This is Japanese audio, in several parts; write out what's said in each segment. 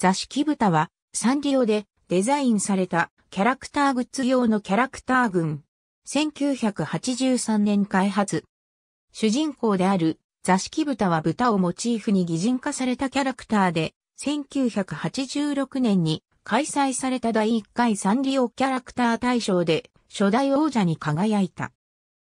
座敷豚はサンリオでデザインされたキャラクターグッズ用のキャラクター群。1983年開発。主人公である座敷豚は豚をモチーフに擬人化されたキャラクターで、1986年に開催された第1回サンリオキャラクター大賞で初代王者に輝いた。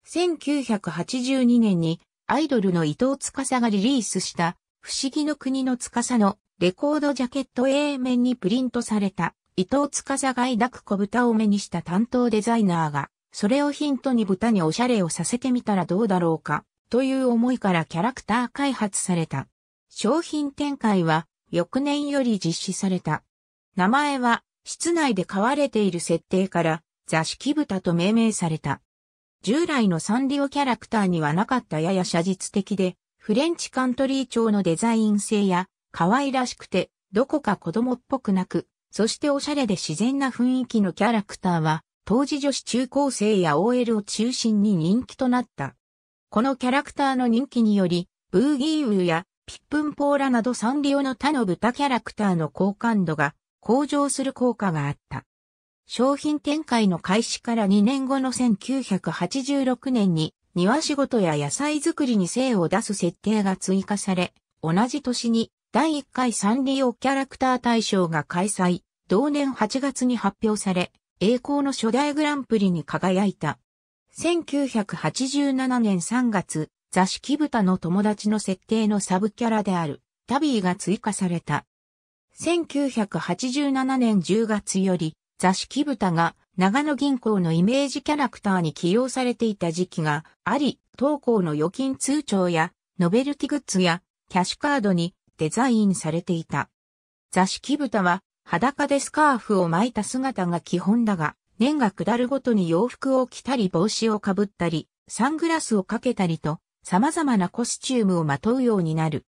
1982年にアイドルの伊藤司がリリースした不思議の国の司のレコードジャケット A 面にプリントされた、伊藤司が抱く小豚を目にした担当デザイナーが、それをヒントに豚におしゃれをさせてみたらどうだろうか、という思いからキャラクター開発された。商品展開は、翌年より実施された。名前は、室内で飼われている設定から、座敷豚と命名された。従来のサンリオキャラクターにはなかったやや写実的で、フレンチカントリー調のデザイン性や可愛らしくて、どこか子供っぽくなく、そしておしゃれで自然な雰囲気のキャラクターは、当時女子中高生や OL を中心に人気となった。このキャラクターの人気により、ブーギーウーやピップンポーラなどサンリオの他の豚キャラクターの好感度が向上する効果があった。商品展開の開始から2年後の1986年に庭仕事や野菜作りに精を出す設定が追加され、同じ年に第1回サンリオキャラクター大賞が開催、同年8月に発表され、栄光の初代グランプリに輝いた。1987年3月、座敷豚の友達の設定のサブキャラである、タビーが追加された。1987年10月より、座敷豚が長野銀行のイメージキャラクターに起用されていた時期があり、当行の預金通帳や、ノベルティグッズや、キャッシュカードにデザインされていた。座敷豚は裸でスカーフを巻いた姿が基本だが、年が下るごとに洋服を着たり帽子をかぶったり、サングラスをかけたりと、様々なコスチュームをまとうようになる。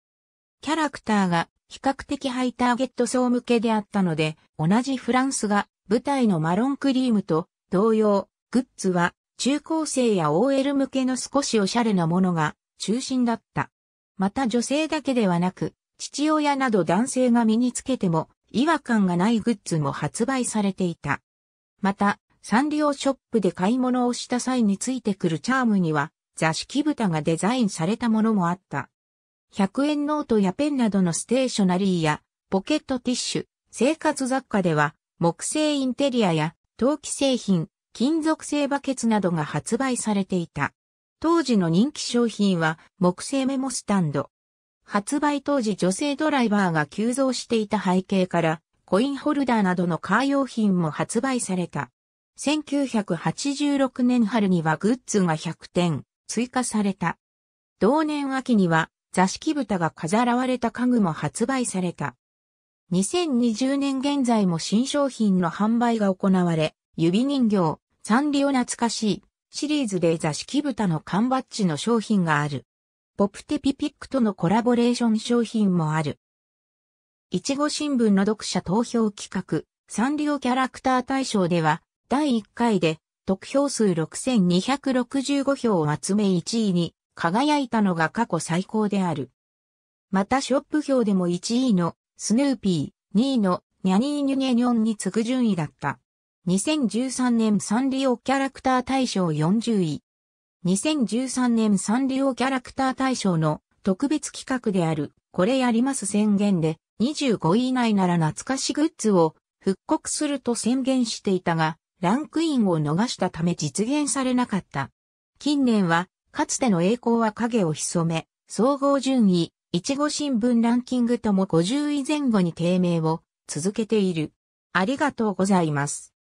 キャラクターが比較的ハイターゲット層向けであったので、同じフランスが舞台のマロンクリームと同様、グッズは中高生や OL 向けの少しおしゃれなものが中心だった。また女性だけではなく、父親など男性が身につけても違和感がないグッズも発売されていた。また、サンリオショップで買い物をした際についてくるチャームには、座敷蓋がデザインされたものもあった。100円ノートやペンなどのステーショナリーや、ポケットティッシュ、生活雑貨では、木製インテリアや、陶器製品、金属製バケツなどが発売されていた。当時の人気商品は、木製メモスタンド、発売当時女性ドライバーが急増していた背景から、コインホルダーなどのカー用品も発売された。1986年春にはグッズが100点追加された。同年秋には座敷蓋が飾られた家具も発売された。2020年現在も新商品の販売が行われ、指人形、サンリオ懐かしいシリーズで座敷蓋の缶バッジの商品がある。ポプテピピックとのコラボレーション商品もある。いちご新聞の読者投票企画、サンリオキャラクター大賞では、第1回で、得票数6265票を集め1位に輝いたのが過去最高である。またショップ票でも1位のスヌーピー、2位のニャニーニュニャニョンに次ぐ順位だった。2013年サンリオキャラクター大賞40位、2013年サンリオキャラクター大賞の特別企画である、これやります宣言で、25位以内なら懐かしグッズを復刻すると宣言していたが、ランクインを逃したため実現されなかった。近年は、かつての栄光は影を潜め、総合順位、いちご新聞ランキングとも50位前後に低迷を続けている。ありがとうございます。